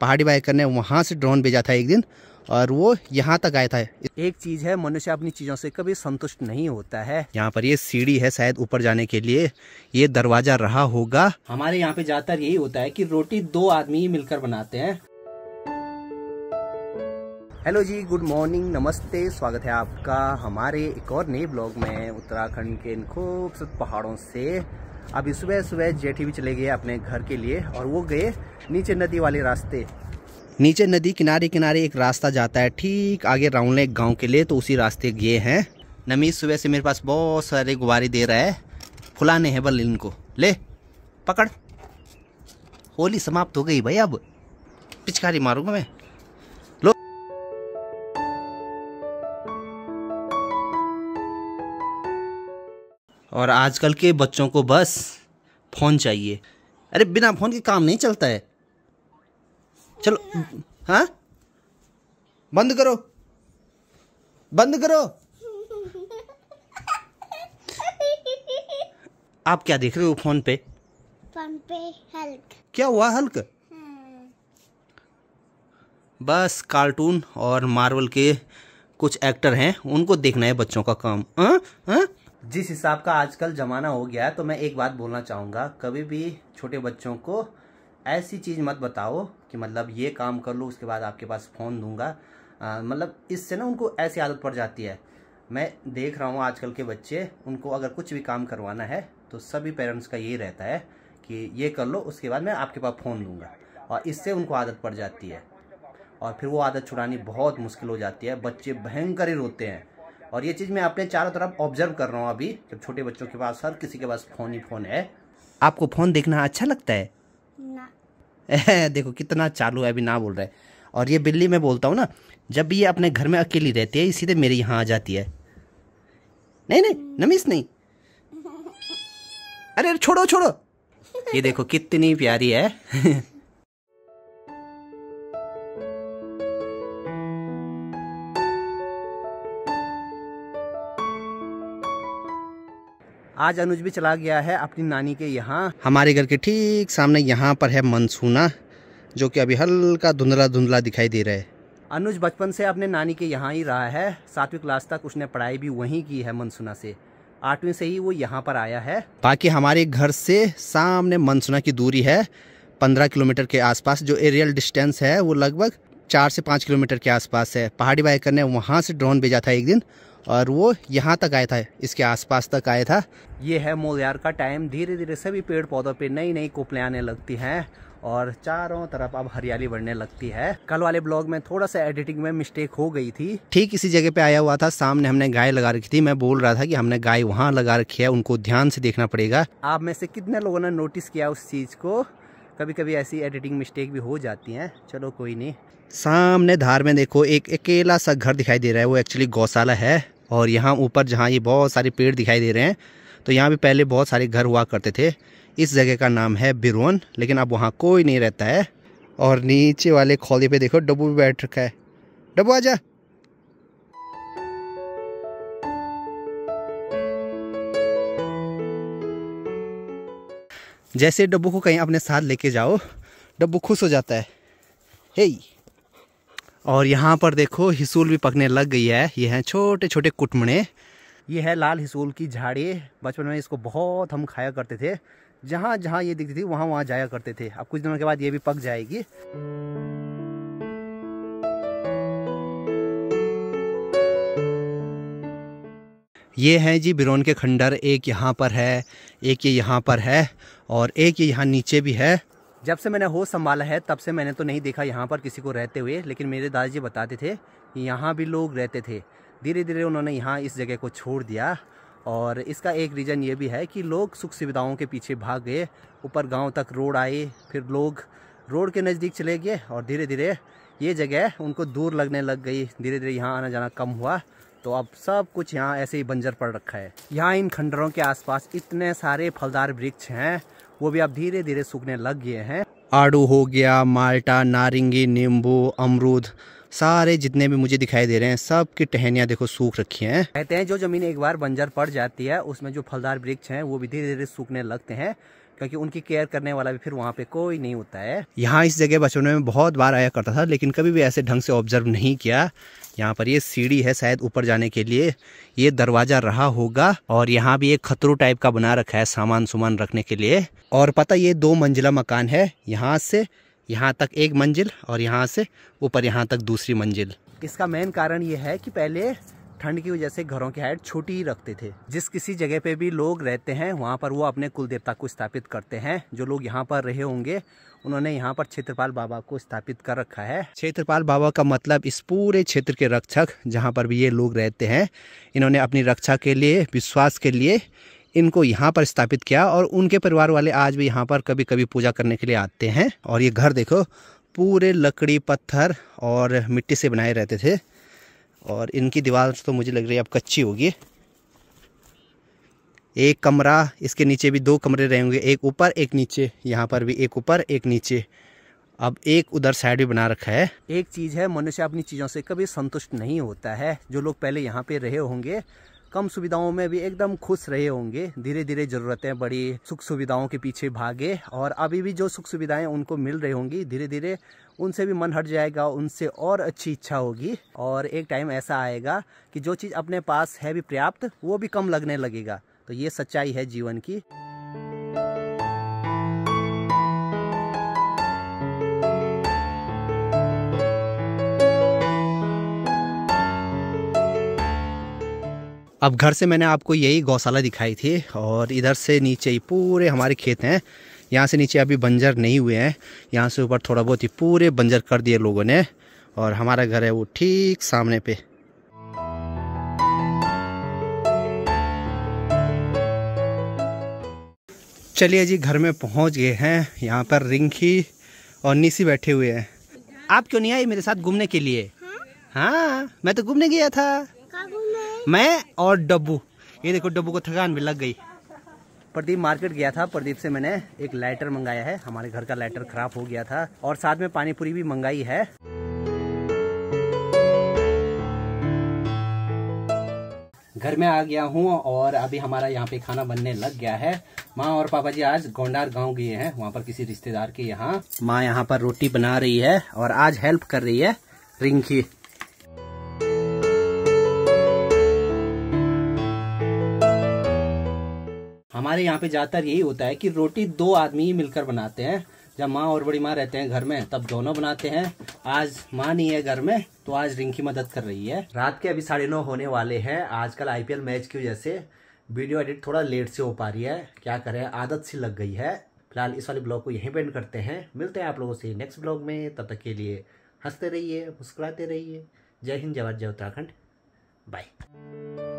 पहाड़ी बाइकर करने वहाँ से ड्रोन भेजा था एक दिन और वो यहाँ तक आया था एक चीज है मनुष्य अपनी चीजों से कभी संतुष्ट नहीं होता है यहाँ पर ये सीढ़ी है शायद ऊपर जाने के लिए ये दरवाजा रहा होगा हमारे यहाँ पे ज्यादातर यही होता है कि रोटी दो आदमी ही मिलकर बनाते हैं हेलो जी गुड मॉर्निंग नमस्ते स्वागत है आपका हमारे एक और नए ब्लॉग में उत्तराखंड के इन खूबसूरत पहाड़ों से अभी सुबह सुबह जेठी भी चले गए अपने घर के लिए और वो गए नीचे नदी वाले रास्ते नीचे नदी किनारे किनारे एक रास्ता जाता है ठीक आगे राउंड एक गाँव के लिए तो उसी रास्ते गए हैं नमीज सुबह से मेरे पास बहुत सारे गुब्बारे दे रहा है फुलाने हैं बल इनको ले पकड़ होली समाप्त हो गई भाई अब पिचकारी मारूंगा मैं और आजकल के बच्चों को बस फ़ोन चाहिए अरे बिना फ़ोन के काम नहीं चलता है चलो हाँ बंद करो बंद करो आप क्या देख रहे हो फोन पे फोन पे हल्क क्या हुआ हल्क बस कार्टून और मार्वल के कुछ एक्टर हैं उनको देखना है बच्चों का काम हाँ हाँ जिस हिसाब का आजकल ज़माना हो गया है तो मैं एक बात बोलना चाहूँगा कभी भी छोटे बच्चों को ऐसी चीज़ मत बताओ कि मतलब ये काम कर लो उसके बाद आपके पास फ़ोन दूंगा मतलब इससे ना उनको ऐसी आदत पड़ जाती है मैं देख रहा हूँ आजकल के बच्चे उनको अगर कुछ भी काम करवाना है तो सभी पेरेंट्स का यही रहता है कि ये कर लो उसके बाद मैं आपके पास फ़ोन दूंगा और इससे उनको आदत पड़ जाती है और फिर वो आदत छुड़ानी बहुत मुश्किल हो जाती है बच्चे भयंकर ही रोते हैं और ये चीज़ मैं अपने चारों तरफ ऑब्जर्व कर रहा हूँ अभी जब छोटे बच्चों के पास हर किसी के पास फ़ोन ही फ़ोन है आपको फ़ोन देखना अच्छा लगता है ना। देखो कितना चालू है अभी ना बोल रहा है और ये बिल्ली मैं बोलता हूँ ना जब भी ये अपने घर में अकेली रहती है सीधे मेरे यहाँ आ जाती है नहीं नहीं नमीस नहीं अरे छोड़ो छोड़ो ये देखो कितनी प्यारी है आज अनुज भी चला गया है अपनी नानी के यहाँ हमारे घर के ठीक सामने यहाँ पर है मनसूना जो कि अभी हल्का धुंधला धुंधला दिखाई दे रहा है अनुज बचपन से अपने नानी के यहाँ ही रहा है सातवीं क्लास तक उसने पढ़ाई भी वहीं की है मनसूना से आठवीं से ही वो यहाँ पर आया है बाकी हमारे घर से सामने मनसूना की दूरी है पंद्रह किलोमीटर के आसपास जो एरियल डिस्टेंस है वो लगभग चार से पाँच किलोमीटर के आसपास है पहाड़ी बाइकर ने वहाँ से ड्रोन भेजा था एक दिन और वो यहाँ तक आया था इसके आसपास तक आया था ये है मोलयार का टाइम धीरे धीरे सभी पेड़ पौधों पे नई नई कोपले आने लगती हैं और चारों तरफ अब हरियाली बढ़ने लगती है कल वाले ब्लॉग में थोड़ा सा एडिटिंग में मिस्टेक हो गई थी ठीक इसी जगह पे आया हुआ था सामने हमने गाय लगा रखी थी मैं बोल रहा था कि हमने गाय वहाँ लगा रखी है उनको ध्यान से देखना पड़ेगा आप में से कितने लोगों ने नोटिस किया उस चीज को कभी कभी ऐसी एडिटिंग मिस्टेक भी हो जाती हैं चलो कोई नहीं सामने धार में देखो एक अकेला सा घर दिखाई दे रहा है वो एक्चुअली गौशाला है और यहाँ ऊपर जहाँ ये बहुत सारे पेड़ दिखाई दे रहे हैं तो यहाँ भी पहले बहुत सारे घर हुआ करते थे इस जगह का नाम है बिरोन लेकिन अब वहाँ कोई नहीं रहता है और नीचे वाले खोले पे देखो डब्बू भी बैठ रखा है डब्बू आ जा जैसे डब्बू को कहीं अपने साथ लेके जाओ डब्बू खुश हो जाता है हे और यहाँ पर देखो हिसूल भी पकने लग गई है ये हैं छोटे छोटे कुटमड़े ये है लाल हिसूल की झाड़ी बचपन में इसको बहुत हम खाया करते थे जहाँ जहाँ ये दिखती थी वहाँ वहाँ जाया करते थे अब कुछ दिनों के बाद ये भी पक जाएगी ये हैं जी बिरोन के खंडर एक यहाँ पर है एक ये यहाँ पर है और एक ये यहाँ नीचे भी है जब से मैंने होश संभाला है तब से मैंने तो नहीं देखा यहाँ पर किसी को रहते हुए लेकिन मेरे दादाजी बताते थे कि यहाँ भी लोग रहते थे धीरे धीरे उन्होंने यहाँ इस जगह को छोड़ दिया और इसका एक रीज़न ये भी है कि लोग सुख सुविधाओं के पीछे भाग गए ऊपर गांव तक रोड आए फिर लोग रोड के नज़दीक चले गए और धीरे धीरे ये जगह उनको दूर लगने लग गई धीरे धीरे यहाँ आना जाना कम हुआ तो अब सब कुछ यहाँ ऐसे ही बंजर पड़ रखा है यहाँ इन खंडरों के आसपास इतने सारे फलदार वृक्ष हैं वो भी अब धीरे धीरे सूखने लग गए हैं आड़ू हो गया माल्टा नारंगी नींबू अमरूद सारे जितने भी मुझे दिखाई दे रहे हैं सब की टहनिया देखो सूख रखी हैं कहते हैं जो जमीन एक बार बंजर पड़ जाती है उसमें जो फलदार वृक्ष हैं वो भी धीरे धीरे सूखने लगते हैं क्योंकि उनकी केयर करने वाला भी फिर वहाँ पे कोई नहीं होता है यहाँ इस जगह बचपन में बहुत बार आया करता था लेकिन कभी भी ऐसे ढंग से ऑब्जर्व नहीं किया यहाँ पर ये सीढ़ी है शायद ऊपर जाने के लिए ये दरवाज़ा रहा होगा और यहाँ भी एक खतरो टाइप का बना रखा है सामान सुमान रखने के लिए और पता ये दो मंजिला मकान है यहाँ से यहाँ तक एक मंजिल और यहाँ से ऊपर यहाँ तक दूसरी मंजिल इसका मेन कारण ये है कि पहले ठंड की वजह से घरों की हाइट छोटी ही रखते थे जिस किसी जगह पे भी लोग रहते हैं वहाँ पर वो अपने कुल देवता को स्थापित करते हैं जो लोग यहाँ पर रहे होंगे उन्होंने यहाँ पर क्षेत्रपाल बाबा को स्थापित कर रखा है क्षेत्रपाल बाबा का मतलब इस पूरे क्षेत्र के रक्षक जहाँ पर भी ये लोग रहते हैं इन्होंने अपनी रक्षा के लिए विश्वास के लिए इनको यहाँ पर स्थापित किया और उनके परिवार वाले आज भी यहाँ पर कभी कभी पूजा करने के लिए आते हैं और ये घर देखो पूरे लकड़ी पत्थर और मिट्टी से बनाए रहते थे और इनकी दीवार तो मुझे लग रही है अब कच्ची होगी एक कमरा इसके नीचे भी दो कमरे रहेंगे एक ऊपर एक नीचे यहाँ पर भी एक ऊपर एक नीचे अब एक उधर साइड भी बना रखा है एक चीज़ है मनुष्य अपनी चीज़ों से कभी संतुष्ट नहीं होता है जो लोग पहले यहाँ पे रहे होंगे कम सुविधाओं में भी एकदम खुश रहे होंगे धीरे धीरे ज़रूरतें बड़ी सुख सुविधाओं के पीछे भागे और अभी भी जो सुख सुविधाएं उनको मिल रही होंगी धीरे धीरे उनसे भी मन हट जाएगा उनसे और अच्छी इच्छा होगी और एक टाइम ऐसा आएगा कि जो चीज़ अपने पास है भी पर्याप्त वो भी कम लगने लगेगा तो ये सच्चाई है जीवन की अब घर से मैंने आपको यही गौशाला दिखाई थी और इधर से नीचे ही पूरे हमारे खेत हैं यहाँ से नीचे अभी बंजर नहीं हुए हैं यहाँ से ऊपर थोड़ा बहुत ही पूरे बंजर कर दिए लोगों ने और हमारा घर है वो ठीक सामने पे चलिए जी घर में पहुंच गए हैं यहाँ पर रिंकी और निसी बैठे हुए हैं आप क्यों नहीं आए मेरे साथ घूमने के लिए हाँ, हाँ मैं तो घूमने गया था मैं और डब्बू ये देखो डब्बू को थकान भी लग गई प्रदीप मार्केट गया था प्रदीप से मैंने एक लाइटर मंगाया है हमारे घर का लाइटर खराब हो गया था और साथ में पानीपुरी भी मंगाई है घर में आ गया हूँ और अभी हमारा यहाँ पे खाना बनने लग गया है माँ और पापा जी आज गोंडार गांव गए हैं वहाँ पर किसी रिश्तेदार के यहाँ माँ यहाँ पर रोटी बना रही है और आज हेल्प कर रही है रिंकी हमारे यहाँ पे ज़्यादातर यही होता है कि रोटी दो आदमी ही मिलकर बनाते हैं जब माँ और बड़ी माँ रहते हैं घर में तब दोनों बनाते हैं आज माँ नहीं है घर में तो आज रिंकी मदद कर रही है रात के अभी साढ़े नौ होने वाले हैं आजकल आईपीएल मैच की वजह से वीडियो एडिट थोड़ा लेट से हो पा रही है क्या करें आदत सी लग गई है फिलहाल इस वाले ब्लॉग को यहीं पेंड करते हैं मिलते हैं आप लोगों से नेक्स्ट ब्लॉग में तब तक के लिए हंसते रहिए मुस्कुराते रहिए जय हिंद जय जय उत्तराखंड बाय